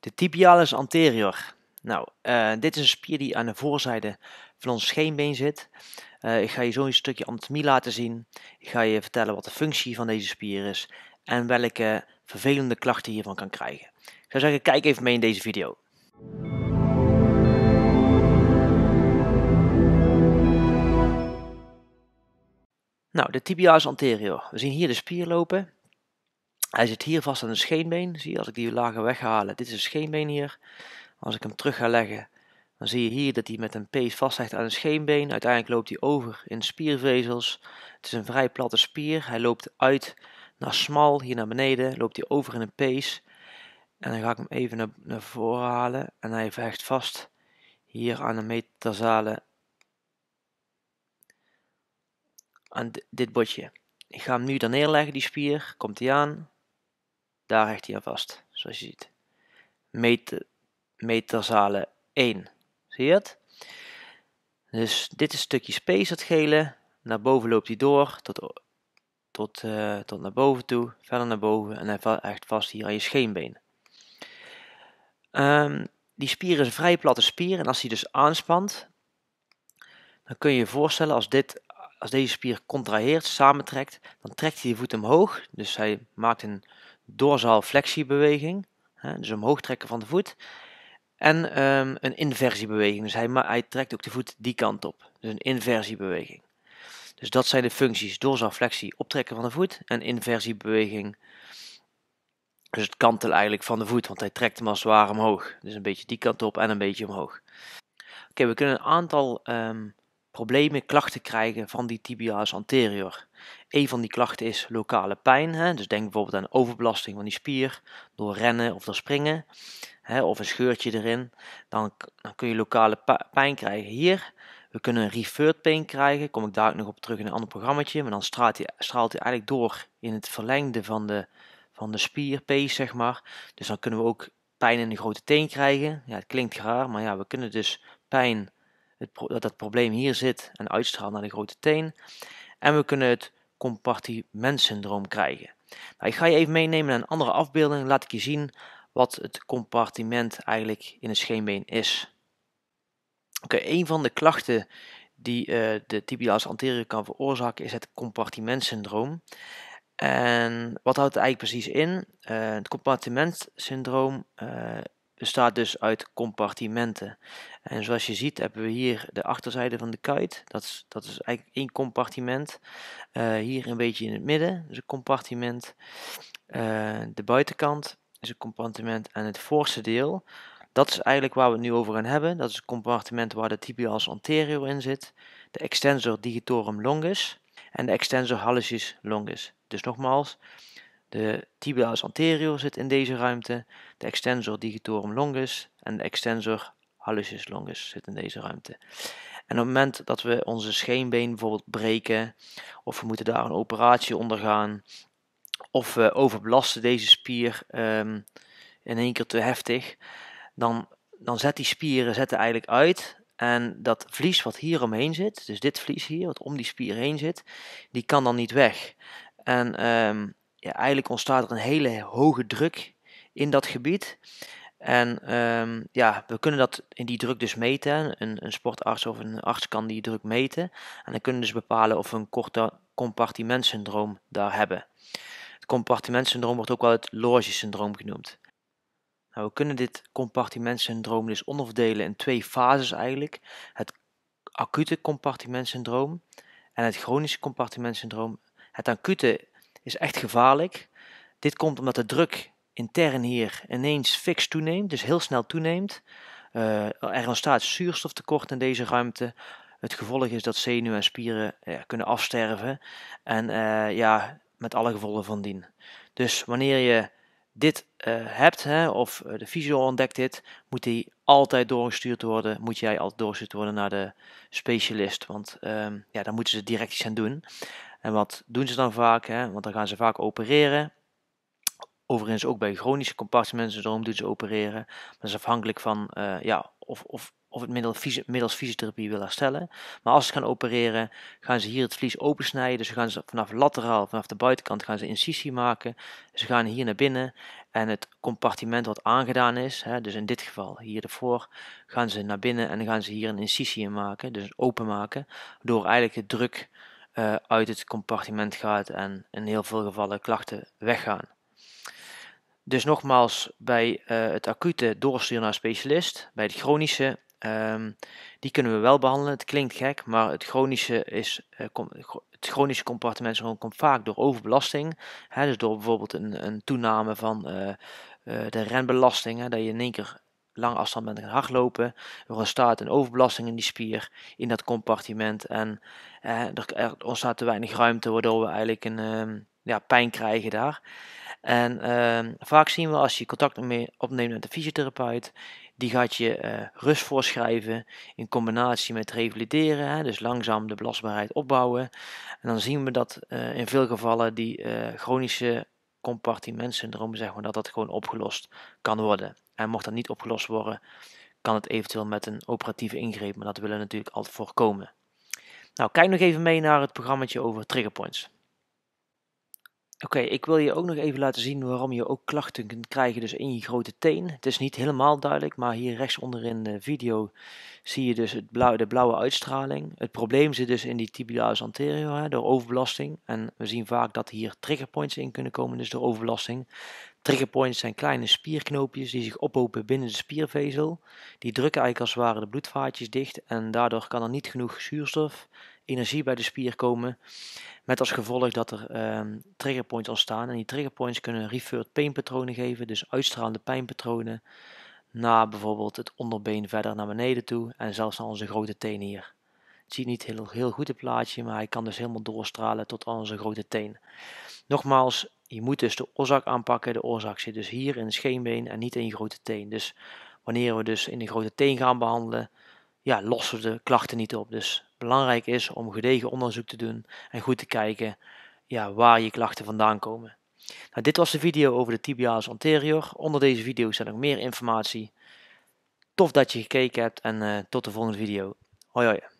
De tibialis anterior. Nou, eh, dit is een spier die aan de voorzijde van ons scheenbeen zit. Eh, ik ga je zo een stukje anatomie laten zien. Ik ga je vertellen wat de functie van deze spier is en welke vervelende klachten je hiervan kan krijgen. Ik zou zeggen, kijk even mee in deze video. Nou, de tibialis anterior. We zien hier de spier lopen. Hij zit hier vast aan een scheenbeen. Zie je, als ik die lager weghalen? dit is een scheenbeen hier. Als ik hem terug ga leggen, dan zie je hier dat hij met een pees vasthecht aan een scheenbeen. Uiteindelijk loopt hij over in spiervezels. Het is een vrij platte spier. Hij loopt uit naar smal, hier naar beneden. Loopt hij over in een pees. En dan ga ik hem even naar, naar voren halen. En hij hecht vast hier aan de metazale. Aan dit botje. Ik ga hem nu dan neerleggen, die spier. Komt hij aan. Daar hecht hij aan vast, zoals je ziet. Meter, meterzalen 1. Zie je het? Dus dit is een stukje space, dat gele. Naar boven loopt hij door, tot, tot, eh, tot naar boven toe. Verder naar boven en hij hecht vast hier aan je scheenbeen. Ehm, die spier is een vrij platte spier en als hij dus aanspant, dan kun je je voorstellen als, dit, als deze spier contraheert, samentrekt, dan trekt hij je voet omhoog. Dus hij maakt een dorsaal flexiebeweging, hè, dus omhoog trekken van de voet, en ehm, een inversiebeweging. Dus hij, hij, trekt ook de voet die kant op, dus een inversiebeweging. Dus dat zijn de functies, dorsaal flexie, optrekken van de voet en inversiebeweging. Dus het kantel eigenlijk van de voet, want hij trekt hem als zwaar omhoog. Dus een beetje die kant op en een beetje omhoog. Oké, we kunnen een aantal ehm, problemen, klachten krijgen van die tibialis anterior. Een van die klachten is lokale pijn. Hè? Dus denk bijvoorbeeld aan overbelasting van die spier door rennen of door springen. Hè? Of een scheurtje erin. Dan, dan kun je lokale pijn krijgen hier. We kunnen een referred pain krijgen. Kom ik daar ook nog op terug in een ander programma. Maar dan straalt hij, straalt hij eigenlijk door in het verlengde van de, van de spierpees, zeg maar. Dus dan kunnen we ook pijn in de grote teen krijgen. Ja, het klinkt raar, maar ja, we kunnen dus pijn het dat het probleem hier zit en uitstraalt naar de grote teen. En we kunnen het compartimentsyndroom krijgen. Nou, ik ga je even meenemen naar een andere afbeelding. Laat ik je zien wat het compartiment eigenlijk in het scheenbeen is. Oké, een van de klachten die eh, de tibialis anterior kan veroorzaken is het compartimentsyndroom. En wat houdt het eigenlijk precies in? Eh, het compartimentsyndroom eh, bestaat dus uit compartimenten. En zoals je ziet hebben we hier de achterzijde van de kuit Dat is, dat is eigenlijk één compartiment. Eh, hier een beetje in het midden is een compartiment. Eh, de buitenkant is een compartiment. En het voorste deel, dat is eigenlijk waar we het nu over gaan hebben. Dat is het compartiment waar de tibialis anterior in zit. De extensor digitorum longus. En de extensor hallucis longus. Dus nogmaals, de tibialis anterior zit in deze ruimte, de extensor digitorum longus en de extensor hallucis longus zit in deze ruimte. En op het moment dat we onze scheenbeen bijvoorbeeld breken, of we moeten daar een operatie ondergaan, of we overbelasten deze spier ehm, in één keer te heftig, dan, dan zet die spieren zetten eigenlijk uit. En dat vlies wat hier omheen zit, dus dit vlies hier, wat om die spier heen zit, die kan dan niet weg. En um, eigenlijk ontstaat er een hele hoge druk in dat gebied. En ehm, ja, we kunnen dat in die druk dus meten. Een, een, sportarts of een arts kan die druk meten. En dan kunnen we dus bepalen of we een korte compartimentsyndroom daar hebben. Het compartimentsyndroom wordt ook wel het loge-syndroom genoemd. Nou, we kunnen dit compartimentsyndroom dus onderdelen in twee fases eigenlijk. Het acute compartimentsyndroom en het chronische compartimentsyndroom. Het acute is echt gevaarlijk. Dit komt omdat de druk intern hier ineens fix toeneemt, dus heel snel toeneemt. Eh, er ontstaat zuurstoftekort in deze ruimte. Het gevolg is dat zenuwen en spieren ja, eh, kunnen afsterven. En eh, ja, met alle gevolgen van dien. Dus wanneer je dit hebt, hè, of de fysio ontdekt dit, moet die altijd doorgestuurd worden. Moet jij altijd doorgestuurd worden naar de specialist. Want ehm, ja, dan moeten ze direct iets aan doen. En wat doen ze dan vaak? Hè? Want dan gaan ze vaak opereren. Overigens ook bij chronische compartimentsyndroom doen ze opereren. Maar dat is afhankelijk van eh, ja, of, of, of het middel middels fysiotherapie wil herstellen. Maar als ze gaan opereren, gaan ze hier het vlies opensnijden. Dus gaan ze vanaf lateraal, vanaf de buitenkant, gaan ze incisie maken. Ze gaan hier naar binnen en het compartiment wat aangedaan is, hè, dus in dit geval hier ervoor, gaan ze naar binnen en dan gaan ze hier een incisie in maken. Dus openmaken, door eigenlijk de druk eh, uit het compartiment gaat en in heel veel gevallen klachten weggaan. Dus nogmaals, bij eh, het acute doorsturen naar specialist, bij het chronische, ehm, die kunnen we wel behandelen. Het klinkt gek, maar het chronische, is, eh, het chronische compartiment komt vaak door overbelasting. Hè, dus door bijvoorbeeld een, een toename van de renbelasting, dat je in één keer lange afstand met gaan hardlopen. Er ontstaat een overbelasting in die spier, in dat compartiment. En eh, er, ontstaat te weinig ruimte, waardoor we eigenlijk een ehm, ja, pijn krijgen daar. En ehm, vaak zien we als je contact mee opneemt met de fysiotherapeut, die gaat je uh, rust voorschrijven in combinatie met revalideren, hè, dus langzaam de belastbaarheid opbouwen. En dan zien we dat eh, in veel gevallen die eh, chronische compartimentsyndroom zeggen we dat dat gewoon opgelost kan worden. En mocht dat niet opgelost worden, kan het eventueel met een operatieve ingreep, maar dat willen we natuurlijk altijd voorkomen. Nou, kijk nog even mee naar het programma over triggerpoints. Oké, ik wil je ook nog even laten zien waarom je ook klachten kunt krijgen dus in je grote teen. Het is niet helemaal duidelijk, maar hier rechtsonder in de video zie je dus het de blauwe uitstraling. Het probleem zit dus in die tibialis anterior hè, door overbelasting. En we zien vaak dat hier triggerpoints in kunnen komen, dus door overbelasting. Triggerpoints zijn kleine spierknoopjes die zich ophopen binnen de spiervezel. Die drukken eigenlijk als het ware de bloedvaatjes dicht en daardoor kan er niet genoeg zuurstof energie bij de spier komen. Met als gevolg dat er um, ehm, triggerpoints ontstaan. En die triggerpoints kunnen referred painpatronen geven, dus uitstralende pijnpatronen. Naar bijvoorbeeld het onderbeen verder naar beneden toe en zelfs naar onze grote teen hier. Het ziet niet heel, heel goed het plaatje, maar hij kan dus helemaal doorstralen tot onze grote teen. Nogmaals, je moet dus de oorzaak aanpakken. De oorzaak zit dus hier in het scheenbeen en niet in je grote teen. Dus wanneer we dus in de grote teen gaan behandelen, ja, lossen we de klachten niet op. Dus belangrijk is om gedegen onderzoek te doen en goed te kijken ja, waar je klachten vandaan komen. Nou, dit was de video over de tibialis anterior. Onder deze video staat nog meer informatie. Tof dat je gekeken hebt en eh, tot de volgende video. Hoi hoi.